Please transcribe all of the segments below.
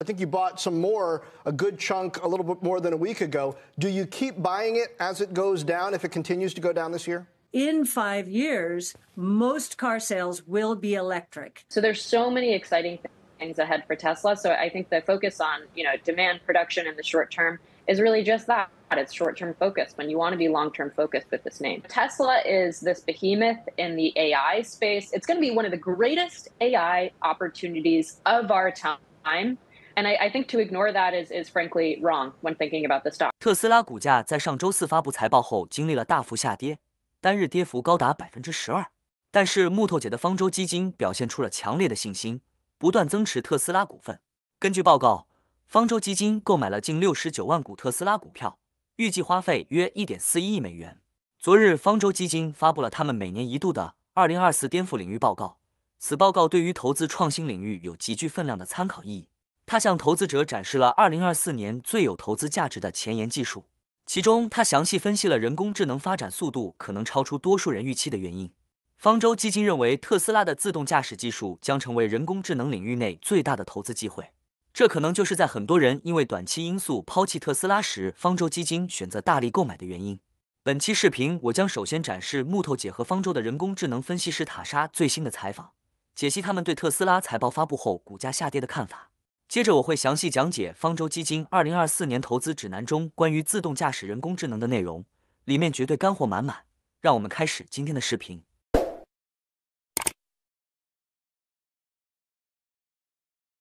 I think you bought some more, a good chunk, a little bit more than a week ago. Do you keep buying it as it goes down if it continues to go down this year? In five years, most car sales will be electric. So there's so many exciting things ahead for Tesla. So I think the focus on you know demand production in the short term is really just that. It's short term focus. when you want to be long term focused with this name. Tesla is this behemoth in the AI space. It's going to be one of the greatest AI opportunities of our time and that frankly about think ignore wrong when thinking I, I is is to the stock. 特斯拉股价在上周四发布财报后经历了大幅下跌，单日跌幅高达百分之十二。但是木头姐的方舟基金表现出了强烈的信心，不断增持特斯拉股份。根据报告，方舟基金购买了近六十九万股特斯拉股票，预计花费约一点四一亿美元。昨日，方舟基金发布了他们每年一度的二零二四颠覆领域报告，此报告对于投资创新领域有极具分量的参考意义。他向投资者展示了2024年最有投资价值的前沿技术，其中他详细分析了人工智能发展速度可能超出多数人预期的原因。方舟基金认为特斯拉的自动驾驶技术将成为人工智能领域内最大的投资机会，这可能就是在很多人因为短期因素抛弃特斯拉时，方舟基金选择大力购买的原因。本期视频我将首先展示木头姐和方舟的人工智能分析师塔莎最新的采访，解析他们对特斯拉财报发布后股价下跌的看法。接着我会详细讲解方舟基金二零二四年投资指南中关于自动驾驶、人工智能的内容，里面绝对干货满满。让我们开始今天的视频。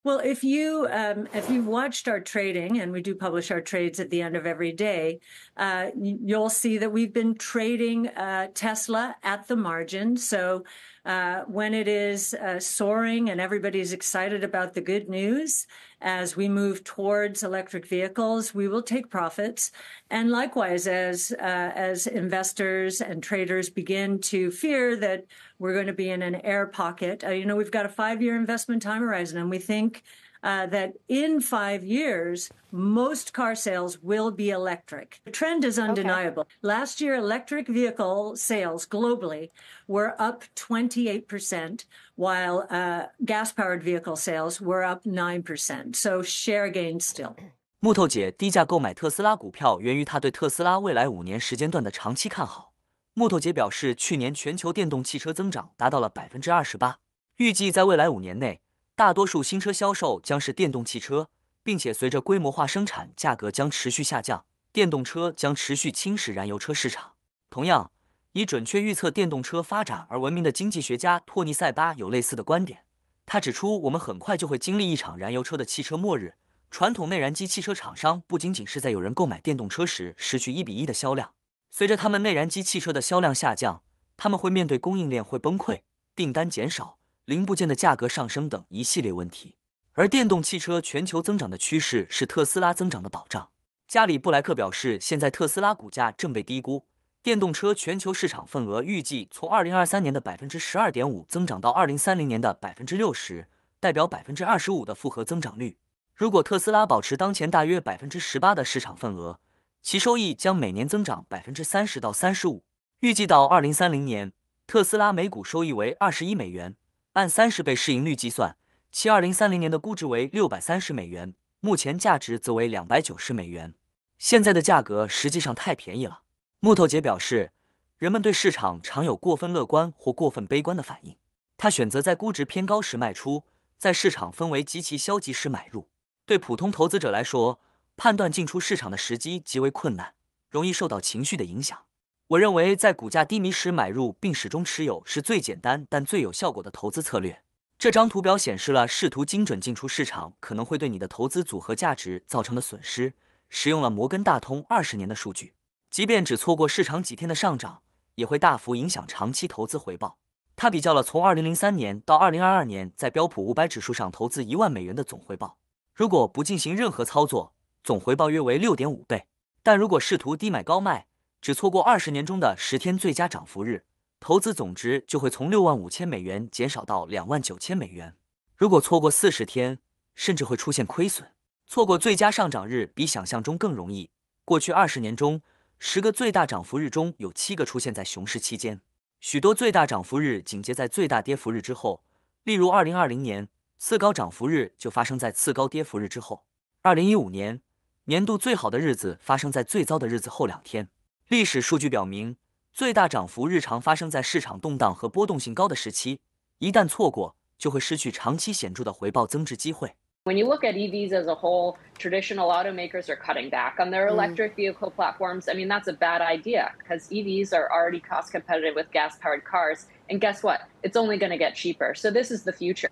Well, if you um, if you watched our trading, and we do publish our trades at the end of every day, uh, you'll see that we've been trading uh, Tesla at the margin. So uh, when it is uh, soaring and everybody's excited about the good news as we move towards electric vehicles, we will take profits. And likewise, as uh, as investors and traders begin to fear that we're going to be in an air pocket, uh, you know, we've got a five year investment time horizon, and we think uh, that in five years, most car sales will be electric. The trend is undeniable. Okay. Last year, electric vehicle sales globally were up 28%, while uh, gas powered vehicle sales were up 9%. So share gain still. 木头姐低价购买特斯拉股票，源于她对特斯拉未来五年时间段的长期看好。木头姐表示，去年全球电动汽车增长达到了百分之二十八，预计在未来五年内，大多数新车销售将是电动汽车，并且随着规模化生产，价格将持续下降。电动车将持续侵蚀燃油车市场。同样，以准确预测电动车发展而闻名的经济学家托尼·塞巴有类似的观点。他指出，我们很快就会经历一场燃油车的汽车末日。传统内燃机汽车厂商不仅仅是在有人购买电动车时失去一比一的销量，随着他们内燃机汽车的销量下降，他们会面对供应链会崩溃，订单减少。零部件的价格上升等一系列问题，而电动汽车全球增长的趋势是特斯拉增长的保障。加里·布莱克表示，现在特斯拉股价正被低估。电动车全球市场份额预计从二零二三年的百分之十二点五增长到二零三零年的百分之六十，代表百分之二十五的复合增长率。如果特斯拉保持当前大约百分之十八的市场份额，其收益将每年增长百分之三十到三十五。预计到二零三零年，特斯拉每股收益为二十一美元。按三十倍市盈率计算，其二零三零年的估值为六百三十美元，目前价值则为两百九十美元。现在的价格实际上太便宜了。木头姐表示，人们对市场常有过分乐观或过分悲观的反应。他选择在估值偏高时卖出，在市场氛围极其消极时买入。对普通投资者来说，判断进出市场的时机极为困难，容易受到情绪的影响。我认为，在股价低迷时买入并始终持有是最简单但最有效果的投资策略。这张图表显示了试图精准进出市场可能会对你的投资组合价值造成的损失，使用了摩根大通二十年的数据。即便只错过市场几天的上涨，也会大幅影响长期投资回报。他比较了从二零零三年到二零二二年在标普五百指数上投资一万美元的总回报。如果不进行任何操作，总回报约为六点五倍；但如果试图低买高卖，只错过二十年中的十天最佳涨幅日，投资总值就会从六万五千美元减少到两万九千美元。如果错过四十天，甚至会出现亏损。错过最佳上涨日比想象中更容易。过去二十年中，十个最大涨幅日中有七个出现在熊市期间。许多最大涨幅日紧接在最大跌幅日之后。例如，二零二零年次高涨幅日就发生在次高跌幅日之后。二零一五年年度最好的日子发生在最糟的日子后两天。历史数据表明，最大涨幅日常发生在市场动荡和波动性高的时期，一旦错过，就会失去长期显著的回报增值机会。When you look at EVs as a whole, traditional automakers are cutting back on their mm. electric vehicle platforms. I mean, that's a bad idea because EVs are already cost competitive with gas powered cars. And guess what? It's only going to get cheaper. So, this is the future.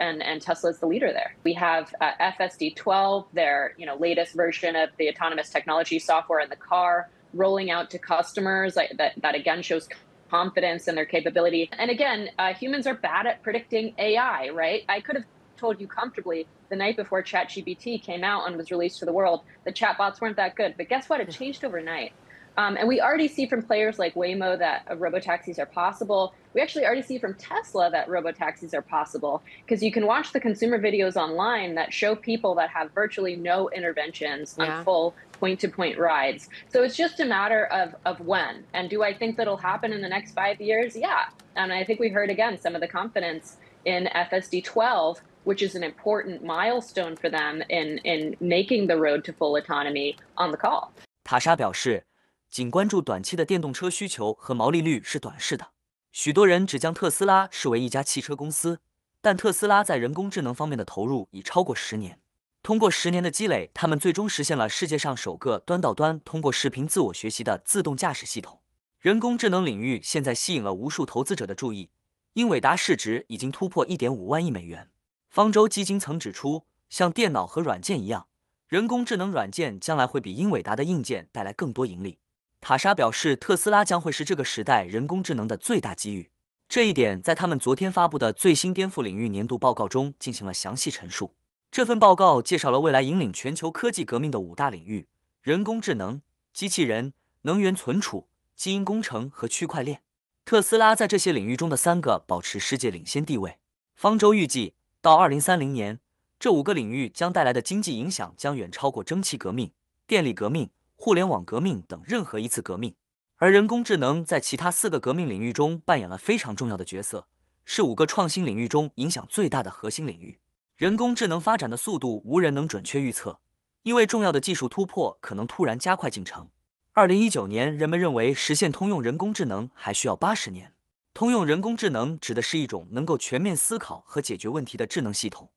And, and Tesla is the leader there. We have uh, FSD 12, their you know latest version of the autonomous technology software in the car rolling out to customers that, that again shows confidence in their capability. And again, uh, humans are bad at predicting AI, right? I could have told you comfortably the night before ChatGPT came out and was released to the world the chatbots weren't that good. But guess what? It changed overnight. Um, and we already see from players like Waymo that uh, robotaxis are possible. We actually already see from Tesla that robotaxis are possible because you can watch the consumer videos online that show people that have virtually no interventions yeah. on full point to point rides. So it's just a matter of, of when. And do I think that'll happen in the next five years? Yeah. And I think we heard again some of the confidence in FSD 12, which is an important milestone for them in, in making the road to full autonomy on the call. 塔莎表示，仅关注短期的电动车需求和毛利率是短视的。许多人只将特斯拉视为一家汽车公司，但特斯拉在人工智能方面的投入已超过十年。通过十年的积累，他们最终实现了世界上首个端到端通过视频自我学习的自动驾驶系统。人工智能领域现在吸引了无数投资者的注意，英伟达市值已经突破一点五万亿美元。方舟基金曾指出，像电脑和软件一样，人工智能软件将来会比英伟达的硬件带来更多盈利。塔莎表示，特斯拉将会是这个时代人工智能的最大机遇，这一点在他们昨天发布的最新颠覆领域年度报告中进行了详细陈述。这份报告介绍了未来引领全球科技革命的五大领域：人工智能、机器人、能源存储、基因工程和区块链。特斯拉在这些领域中的三个保持世界领先地位。方舟预计到二零三零年，这五个领域将带来的经济影响将远超过蒸汽革命、电力革命、互联网革命等任何一次革命。而人工智能在其他四个革命领域中扮演了非常重要的角色，是五个创新领域中影响最大的核心领域。人工智能发展的速度无人能准确预测，因为重要的技术突破可能突然加快进程。二零一九年，人们认为实现通用人工智能还需要八十年。通用人工智能指的是一种能够全面思考和解决问题的智能系统，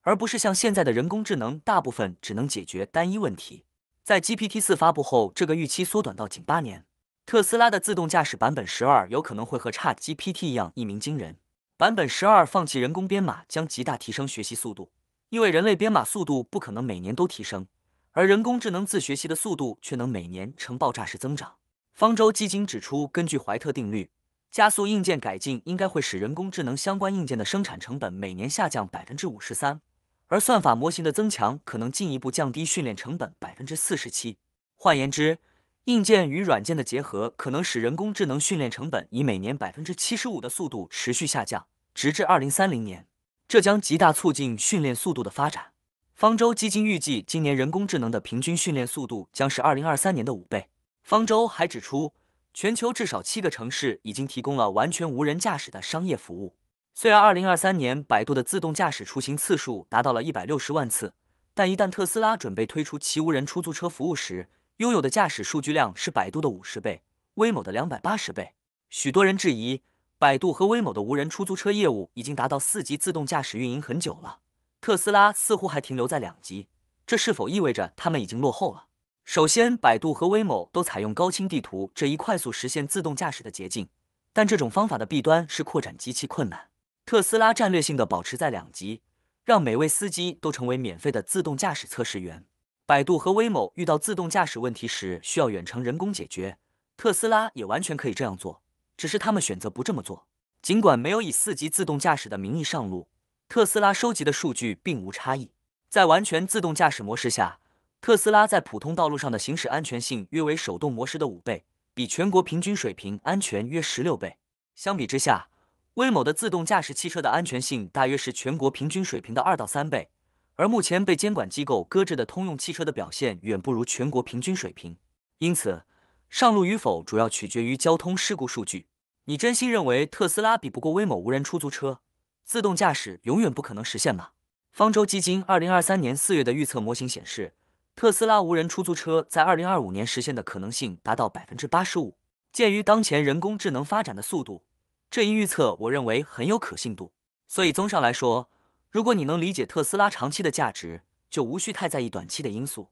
而不是像现在的人工智能，大部分只能解决单一问题。在 GPT 四发布后，这个预期缩短到仅八年。特斯拉的自动驾驶版本十二有可能会和 Chat GPT 一样一鸣惊人。版本十二放弃人工编码将极大提升学习速度，因为人类编码速度不可能每年都提升，而人工智能自学习的速度却能每年呈爆炸式增长。方舟基金指出，根据怀特定律，加速硬件改进应该会使人工智能相关硬件的生产成本每年下降百分之五十三，而算法模型的增强可能进一步降低训练成本百分之四十七。换言之，硬件与软件的结合可能使人工智能训练成本以每年百分之七十五的速度持续下降。直至二零三零年，这将极大促进训练速度的发展。方舟基金预计，今年人工智能的平均训练速度将是二零二三年的五倍。方舟还指出，全球至少七个城市已经提供了完全无人驾驶的商业服务。虽然二零二三年百度的自动驾驶出行次数达到了一百六十万次，但一旦特斯拉准备推出其无人出租车服务时，拥有的驾驶数据量是百度的五十倍，威某的两百八十倍。许多人质疑。百度和威某的无人出租车业务已经达到四级自动驾驶运营很久了，特斯拉似乎还停留在两级，这是否意味着他们已经落后了？首先，百度和威某都采用高清地图这一快速实现自动驾驶的捷径，但这种方法的弊端是扩展极其困难。特斯拉战略性的保持在两级，让每位司机都成为免费的自动驾驶测试员。百度和威某遇到自动驾驶问题时需要远程人工解决，特斯拉也完全可以这样做。只是他们选择不这么做。尽管没有以四级自动驾驶的名义上路，特斯拉收集的数据并无差异。在完全自动驾驶模式下，特斯拉在普通道路上的行驶安全性约为手动模式的五倍，比全国平均水平安全约十六倍。相比之下，威某的自动驾驶汽车的安全性大约是全国平均水平的二到三倍。而目前被监管机构搁置的通用汽车的表现远不如全国平均水平。因此。上路与否主要取决于交通事故数据。你真心认为特斯拉比不过威某无人出租车？自动驾驶永远不可能实现吗？方舟基金二零二三年四月的预测模型显示，特斯拉无人出租车在二零二五年实现的可能性达到百分之八十五。鉴于当前人工智能发展的速度，这一预测我认为很有可信度。所以，综上来说，如果你能理解特斯拉长期的价值，就无需太在意短期的因素。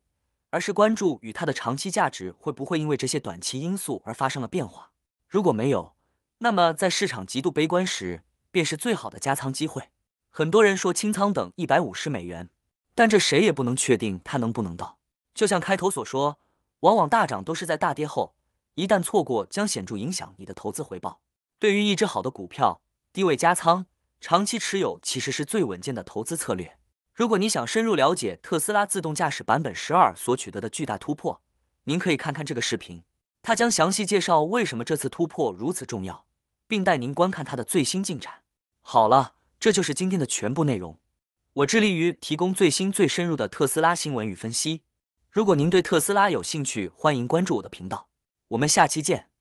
而是关注与它的长期价值会不会因为这些短期因素而发生了变化。如果没有，那么在市场极度悲观时，便是最好的加仓机会。很多人说清仓等一百五十美元，但这谁也不能确定它能不能到。就像开头所说，往往大涨都是在大跌后，一旦错过，将显著影响你的投资回报。对于一只好的股票，低位加仓、长期持有，其实是最稳健的投资策略。如果你想深入了解特斯拉自动驾驶版本十二所取得的巨大突破，您可以看看这个视频，它将详细介绍为什么这次突破如此重要，并带您观看它的最新进展。好了，这就是今天的全部内容。我致力于提供最新、最深入的特斯拉新闻与分析。如果您对特斯拉有兴趣，欢迎关注我的频道。我们下期见。